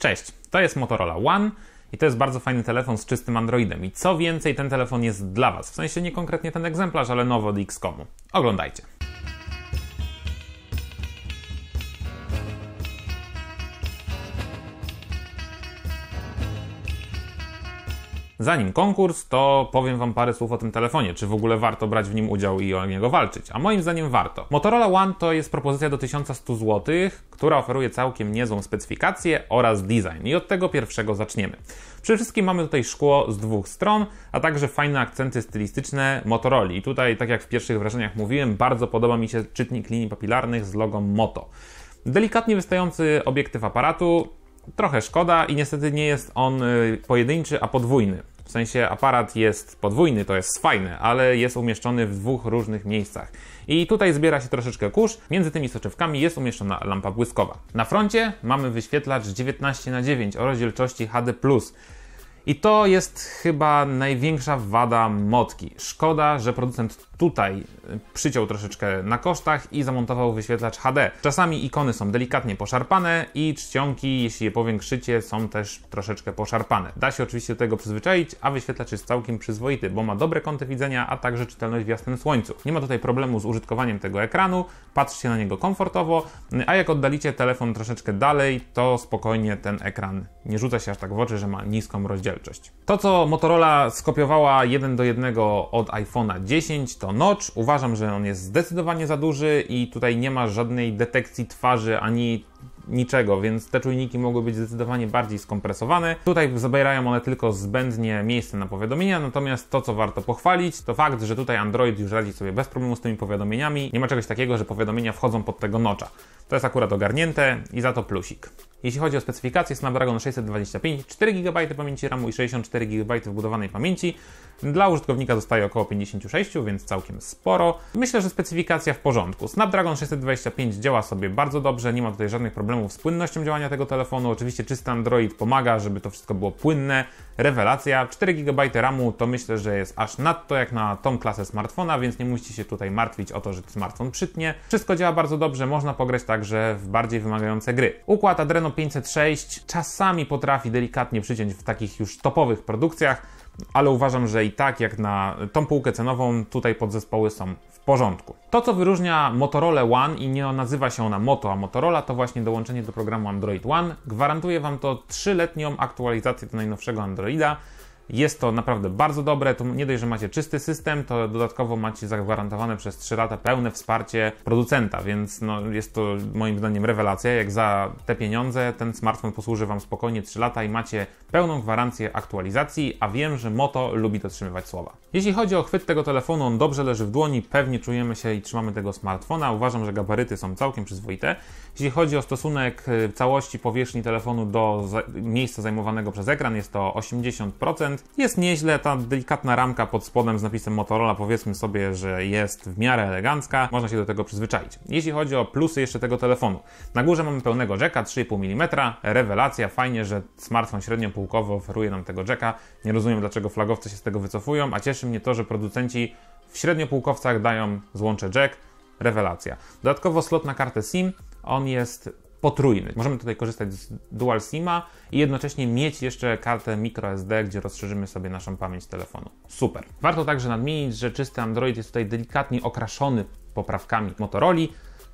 Cześć, to jest Motorola One i to jest bardzo fajny telefon z czystym Androidem. I co więcej, ten telefon jest dla Was. W sensie nie konkretnie ten egzemplarz, ale nowo od XCOMu. Oglądajcie. Zanim konkurs, to powiem Wam parę słów o tym telefonie, czy w ogóle warto brać w nim udział i o niego walczyć. A moim zdaniem warto. Motorola One to jest propozycja do 1100 zł, która oferuje całkiem niezłą specyfikację oraz design. I od tego pierwszego zaczniemy. Przede wszystkim mamy tutaj szkło z dwóch stron, a także fajne akcenty stylistyczne Motorola. I tutaj, tak jak w pierwszych wrażeniach mówiłem, bardzo podoba mi się czytnik linii papilarnych z logo Moto. Delikatnie wystający obiektyw aparatu, trochę szkoda i niestety nie jest on y, pojedynczy, a podwójny. W sensie aparat jest podwójny, to jest fajne, ale jest umieszczony w dwóch różnych miejscach. I tutaj zbiera się troszeczkę kurz. Między tymi soczewkami jest umieszczona lampa błyskowa. Na froncie mamy wyświetlacz 19 na 9 o rozdzielczości HD+. I to jest chyba największa wada motki. Szkoda, że producent tutaj y, przyciął troszeczkę na kosztach i zamontował wyświetlacz HD. Czasami ikony są delikatnie poszarpane i czcionki, jeśli je powiększycie, są też troszeczkę poszarpane. Da się oczywiście do tego przyzwyczaić, a wyświetlacz jest całkiem przyzwoity, bo ma dobre kąty widzenia, a także czytelność w jasnym słońcu. Nie ma tutaj problemu z użytkowaniem tego ekranu, patrzcie na niego komfortowo, y, a jak oddalicie telefon troszeczkę dalej, to spokojnie ten ekran nie rzuca się aż tak w oczy, że ma niską rozdzielczość rozdzielczość. To, co Motorola skopiowała jeden do jednego od iPhone'a 10, to notch. Uważam, że on jest zdecydowanie za duży i tutaj nie ma żadnej detekcji twarzy ani niczego, więc te czujniki mogły być zdecydowanie bardziej skompresowane. Tutaj zabierają one tylko zbędnie miejsce na powiadomienia, natomiast to, co warto pochwalić, to fakt, że tutaj Android już radzi sobie bez problemu z tymi powiadomieniami. Nie ma czegoś takiego, że powiadomienia wchodzą pod tego nocza. To jest akurat ogarnięte i za to plusik. Jeśli chodzi o specyfikację, Snapdragon 625, 4 GB pamięci RAMu i 64 GB wbudowanej pamięci. Dla użytkownika zostaje około 56, więc całkiem sporo. Myślę, że specyfikacja w porządku. Snapdragon 625 działa sobie bardzo dobrze, nie ma tutaj żadnych problemów problemów z płynnością działania tego telefonu. Oczywiście czysty Android pomaga, żeby to wszystko było płynne. Rewelacja. 4 GB RAMu to myślę, że jest aż nadto jak na tą klasę smartfona, więc nie musicie się tutaj martwić o to, że smartfon przytnie. Wszystko działa bardzo dobrze, można pograć także w bardziej wymagające gry. Układ Adreno 506 czasami potrafi delikatnie przyciąć w takich już topowych produkcjach, ale uważam, że i tak jak na tą półkę cenową tutaj podzespoły są w porządku. To, co wyróżnia Motorola One i nie nazywa się ona Moto, a Motorola, to właśnie dołączenie do programu Android One. Gwarantuje Wam to trzyletnią aktualizację do najnowszego Androida, jest to naprawdę bardzo dobre. To nie dość, że macie czysty system, to dodatkowo macie zagwarantowane przez 3 lata pełne wsparcie producenta, więc no, jest to moim zdaniem rewelacja. Jak za te pieniądze ten smartfon posłuży Wam spokojnie 3 lata i macie pełną gwarancję aktualizacji, a wiem, że Moto lubi dotrzymywać słowa. Jeśli chodzi o chwyt tego telefonu, on dobrze leży w dłoni, pewnie czujemy się i trzymamy tego smartfona. Uważam, że gabaryty są całkiem przyzwoite. Jeśli chodzi o stosunek y, całości powierzchni telefonu do miejsca zajmowanego przez ekran, jest to 80%. Jest nieźle, ta delikatna ramka pod spodem z napisem Motorola powiedzmy sobie, że jest w miarę elegancka, można się do tego przyzwyczaić. Jeśli chodzi o plusy jeszcze tego telefonu, na górze mamy pełnego jacka 3,5 mm, rewelacja, fajnie, że smartfon średnio półkowy oferuje nam tego jacka. Nie rozumiem, dlaczego flagowcy się z tego wycofują, a cieszę cieszy mnie to, że producenci w średniopółkowcach dają złącze jack. Rewelacja. Dodatkowo slot na kartę SIM, on jest potrójny. Możemy tutaj korzystać z Dual SIMa i jednocześnie mieć jeszcze kartę microSD, gdzie rozszerzymy sobie naszą pamięć telefonu. Super. Warto także nadmienić, że czysty Android jest tutaj delikatnie okraszony poprawkami Motorola,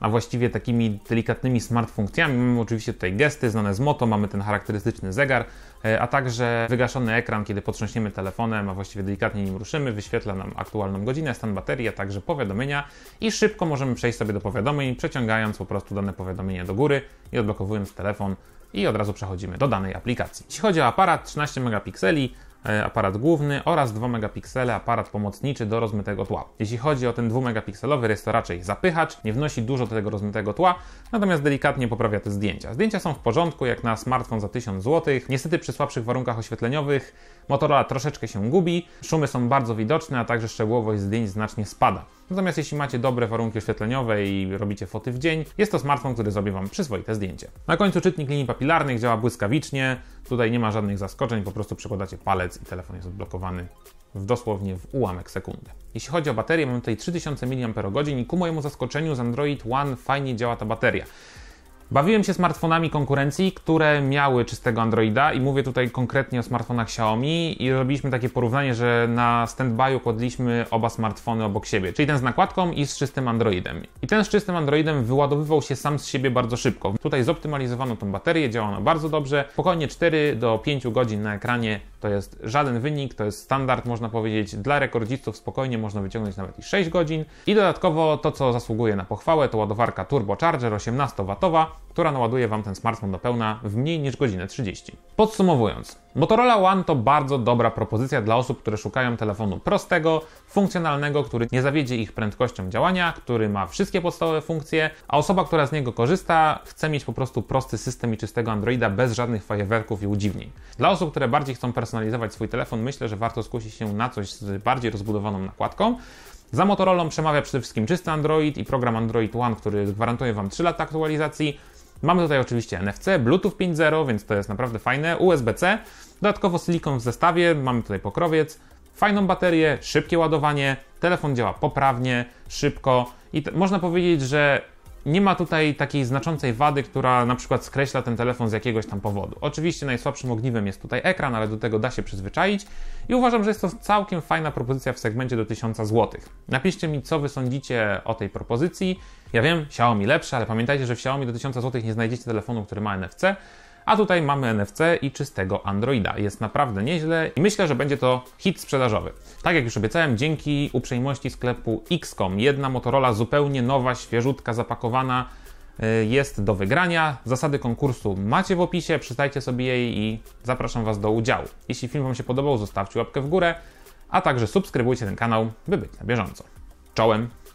a właściwie takimi delikatnymi smart funkcjami. Mamy oczywiście tutaj gesty znane z Moto, mamy ten charakterystyczny zegar, e, a także wygaszony ekran, kiedy potrząśniemy telefonem, a właściwie delikatnie nim ruszymy, wyświetla nam aktualną godzinę, stan baterii, a także powiadomienia i szybko możemy przejść sobie do powiadomień, przeciągając po prostu dane powiadomienie do góry i odblokowując telefon i od razu przechodzimy do danej aplikacji. Jeśli chodzi o aparat, 13 megapikseli, E, aparat główny oraz 2 megapiksele aparat pomocniczy do rozmytego tła. Jeśli chodzi o ten 2 megapikselowy, jest to raczej zapychacz, nie wnosi dużo do tego rozmytego tła, natomiast delikatnie poprawia te zdjęcia. Zdjęcia są w porządku, jak na smartfon za 1000 zł. Niestety przy słabszych warunkach oświetleniowych Motorola troszeczkę się gubi, szumy są bardzo widoczne, a także szczegółowość zdjęć znacznie spada. Natomiast jeśli macie dobre warunki oświetleniowe i robicie foty w dzień, jest to smartfon, który zrobi Wam przyzwoite zdjęcie. Na końcu czytnik linii papilarnych działa błyskawicznie, tutaj nie ma żadnych zaskoczeń, po prostu przekładacie palec i telefon jest odblokowany w dosłownie w ułamek sekundy. Jeśli chodzi o baterię, mam tutaj 3000 mAh i ku mojemu zaskoczeniu z Android One fajnie działa ta bateria. Bawiłem się smartfonami konkurencji, które miały czystego Androida i mówię tutaj konkretnie o smartfonach Xiaomi i robiliśmy takie porównanie, że na standby'u kładliśmy oba smartfony obok siebie, czyli ten z nakładką i z czystym Androidem. I ten z czystym Androidem wyładowywał się sam z siebie bardzo szybko. Tutaj zoptymalizowano tą baterię, działa ona bardzo dobrze. Spokojnie 4 do 5 godzin na ekranie to jest żaden wynik, to jest standard, można powiedzieć, dla rekordzistów spokojnie można wyciągnąć nawet i 6 godzin. I dodatkowo to, co zasługuje na pochwałę, to ładowarka Turbo Charger 18W która naładuje Wam ten smartfon do pełna w mniej niż godzinę 30. Podsumowując, Motorola One to bardzo dobra propozycja dla osób, które szukają telefonu prostego, funkcjonalnego, który nie zawiedzie ich prędkością działania, który ma wszystkie podstawowe funkcje, a osoba, która z niego korzysta, chce mieć po prostu prosty system i czystego Androida bez żadnych fajerwerków i udziwnień. Dla osób, które bardziej chcą personalizować swój telefon, myślę, że warto skusić się na coś z bardziej rozbudowaną nakładką. Za Motorola przemawia przede wszystkim czysty Android i program Android One, który gwarantuje Wam 3 lata aktualizacji. Mamy tutaj oczywiście NFC, Bluetooth 5.0, więc to jest naprawdę fajne, USB-C, dodatkowo silikon w zestawie, mamy tutaj pokrowiec, fajną baterię, szybkie ładowanie, telefon działa poprawnie, szybko i można powiedzieć, że nie ma tutaj takiej znaczącej wady, która na przykład skreśla ten telefon z jakiegoś tam powodu. Oczywiście najsłabszym ogniwem jest tutaj ekran, ale do tego da się przyzwyczaić i uważam, że jest to całkiem fajna propozycja w segmencie do 1000 zł. Napiszcie mi, co wy sądzicie o tej propozycji. Ja wiem, Xiaomi lepsze, ale pamiętajcie, że w Xiaomi do 1000 zł nie znajdziecie telefonu, który ma NFC. A tutaj mamy NFC i czystego Androida. Jest naprawdę nieźle i myślę, że będzie to hit sprzedażowy. Tak jak już obiecałem, dzięki uprzejmości sklepu XCOM, jedna Motorola zupełnie nowa, świeżutka, zapakowana y, jest do wygrania. Zasady konkursu macie w opisie, przeczytajcie sobie jej i zapraszam Was do udziału. Jeśli film Wam się podobał, zostawcie łapkę w górę, a także subskrybujcie ten kanał, by być na bieżąco. Czołem!